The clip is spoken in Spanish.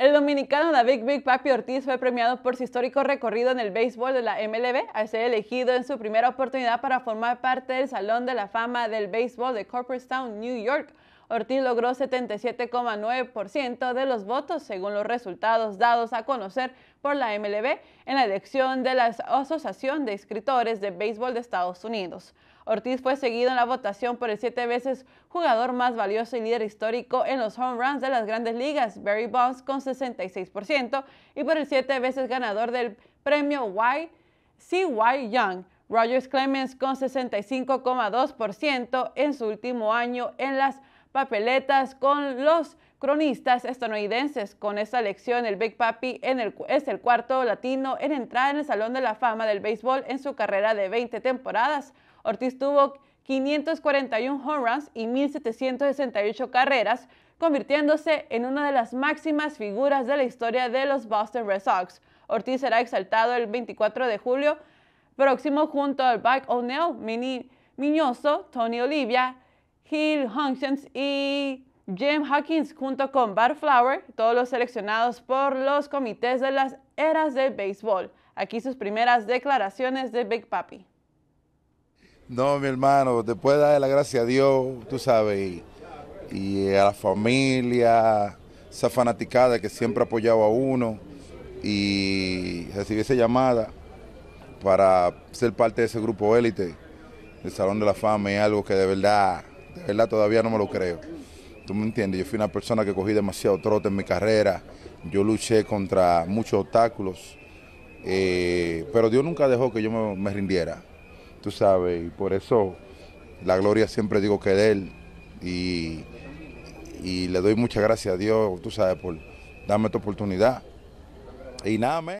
El dominicano David Big Papi Ortiz fue premiado por su histórico recorrido en el béisbol de la MLB al ser elegido en su primera oportunidad para formar parte del Salón de la Fama del Béisbol de Town, New York. Ortiz logró 77,9% de los votos según los resultados dados a conocer por la MLB en la elección de la Asociación de Escritores de Béisbol de Estados Unidos. Ortiz fue seguido en la votación por el siete veces jugador más valioso y líder histórico en los home runs de las grandes ligas, Barry Bonds, con 66%, y por el siete veces ganador del premio y, C.Y. Young, Rogers Clemens, con 65,2% en su último año en las papeletas con los cronistas estadounidenses. Con esta elección, el Big Papi es el cuarto latino en entrar en el Salón de la Fama del Béisbol en su carrera de 20 temporadas. Ortiz tuvo 541 home runs y 1.768 carreras, convirtiéndose en una de las máximas figuras de la historia de los Boston Red Sox. Ortiz será exaltado el 24 de julio próximo junto al BACK O'Neill, Mini Miñoso, Tony Olivia, Hill, y JIM Hawkins junto con Bart Flower, todos los seleccionados por los comités de las eras DE béisbol. Aquí sus primeras declaraciones de Big Papi. No, mi hermano, después de darle la gracia a Dios, tú sabes, y, a la familia, esa fanaticada que siempre APOYABA a uno y RECIBIR esa llamada para ser parte de ese grupo élite, el Salón de la Fama, y algo que de verdad verdad todavía no me lo creo. ¿Tú me entiendes? Yo fui una persona que cogí demasiado trote en mi carrera, yo luché contra muchos obstáculos, eh, pero Dios nunca dejó que yo me, rindiera, tú sabes, y por eso la gloria siempre digo que de Él, y, y le doy muchas gracias a Dios, tú sabes, por darme esta oportunidad. Y nada, me